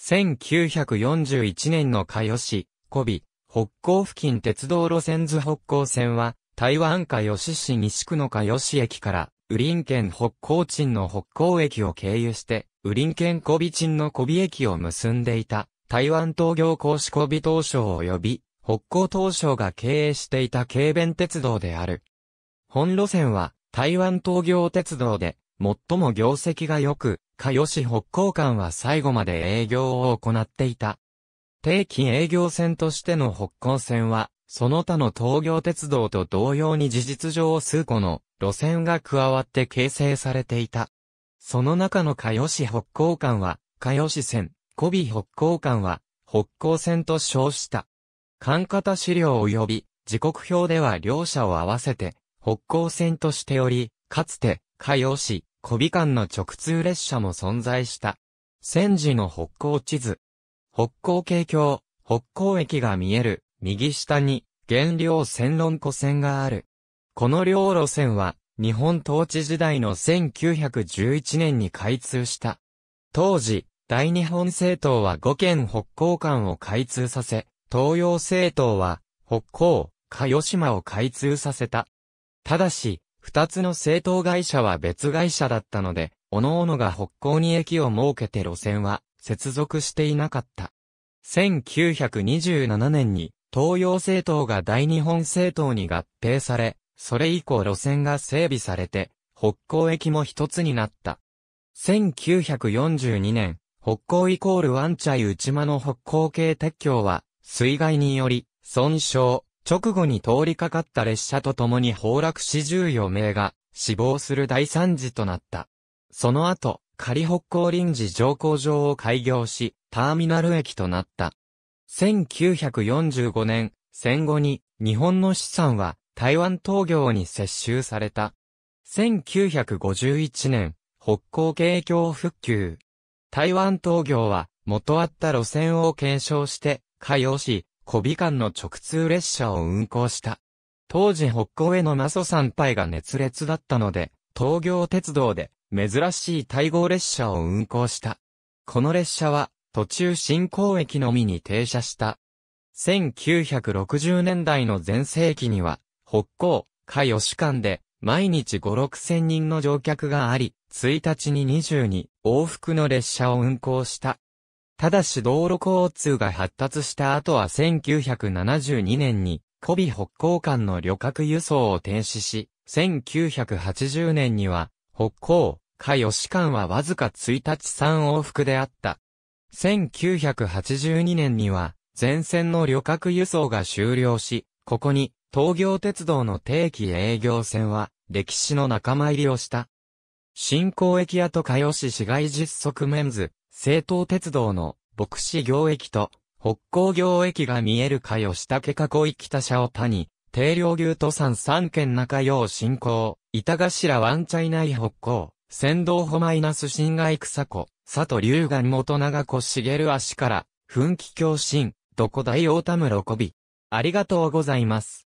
1941年の加予市、古美、北港付近鉄道路線図北港線は、台湾加予市市西区の加予市駅から、ウリン県北港鎮の北港駅を経由して、ウリン県古美鎮の古美駅を結んでいた、台湾東業公司古美東省及び、北港東省が経営していた軽便鉄道である。本路線は、台湾東業鉄道で、最も業績が良く、加吉北交館は最後まで営業を行っていた。定期営業線としての北交線は、その他の東京鉄道と同様に事実上数個の路線が加わって形成されていた。その中の加吉北交館は、加吉線、こび北交館は、北交線と称した。管方資料及び、時刻表では両者を合わせて、北交線としており、かつて、加吉、小美間の直通列車も存在した。戦時の北港地図。北港京橋、北港駅が見える、右下に、原料線論湖線がある。この両路線は、日本統治時代の1911年に開通した。当時、大日本政党は5県北港間を開通させ、東洋政党は、北港、鹿吉島を開通させた。ただし、二つの政党会社は別会社だったので、各々が北港に駅を設けて路線は接続していなかった。1927年に東洋政党が大日本政党に合併され、それ以降路線が整備されて、北港駅も一つになった。1942年、北港イコールワンチャイ内間の北港系鉄橋は、水害により、損傷、直後に通りかかった列車と共に崩落し14名が死亡する大惨事となった。その後、仮北港臨時乗降場を開業し、ターミナル駅となった。1945年、戦後に日本の資産は台湾東業に接収された。1951年、北港景況復旧。台湾東業は元あった路線を継承して、海洋市、小美間の直通列車を運行した。当時北港へのマソ参拝が熱烈だったので、東京鉄道で珍しい対合列車を運行した。この列車は途中新港駅のみに停車した。1960年代の前世紀には、北港、下吉間で毎日5、6千人の乗客があり、1日に22往復の列車を運行した。ただし道路交通が発達した後は1972年に、コビ北港間の旅客輸送を停止し、1980年には、北港、か吉間はわずか1日3往復であった。1982年には、前線の旅客輸送が終了し、ここに、東京鉄道の定期営業線は、歴史の仲間入りをした。新港駅跡かよし市街実測メンズ、政党鉄道の牧師行駅と北港行駅が見えるした下か囲い北社を谷、定量牛登山三県中洋進行、板頭ワンャイナ内北港、先導穂マイナス新外草湖、佐渡龍岩元長子茂足から、奮起共振、どこ大大田室こび。ありがとうございます。